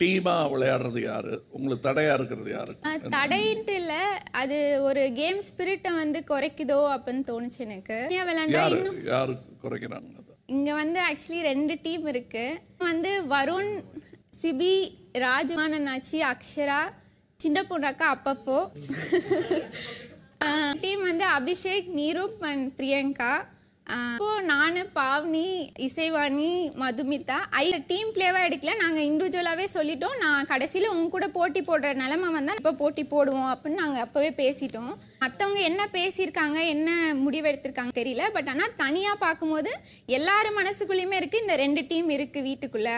டீமா விளையாடுறது யாரு உங்களுக்கு தடையாக இருக்கிறது யாரு தடைன்ட்டு இல்லை அது ஒரு கேம் ஸ்பிரிட்டை வந்து குறைக்குதோ அப்படின்னு தோணுச்சு எனக்கு யாரு யாரு குறைக்கிறாங்க இங்கே வந்து ஆக்சுவலி ரெண்டு டீம் இருக்கு வந்து வருண் சிபி ராஜமானனாச்சி அக்ஷரா சின்ன பொண்ணாக்கா அப்பப்போ டீம் வந்து அபிஷேக் நீரூப் அண்ட் பிரியங்கா இப்போ நானு பாவ்னி இசைவாணி மதுமிதா ஐ டீம் பிளேவா எடுக்கல நாங்க இண்டிவிஜுவலாவே சொல்லிட்டோம் நான் கடைசியில உங்க கூட போட்டி போடுற நிலைமை வந்தா இப்ப போட்டி போடுவோம் அப்படின்னு நாங்க அப்பவே பேசிட்டோம் மத்தவங்க என்ன பேசியிருக்காங்க என்ன முடிவு எடுத்திருக்காங்க தெரியல பட் ஆனா தனியா பார்க்கும்போது எல்லாரும் மனசுக்குள்ளேயுமே இருக்கு இந்த ரெண்டு டீம் இருக்கு வீட்டுக்குள்ள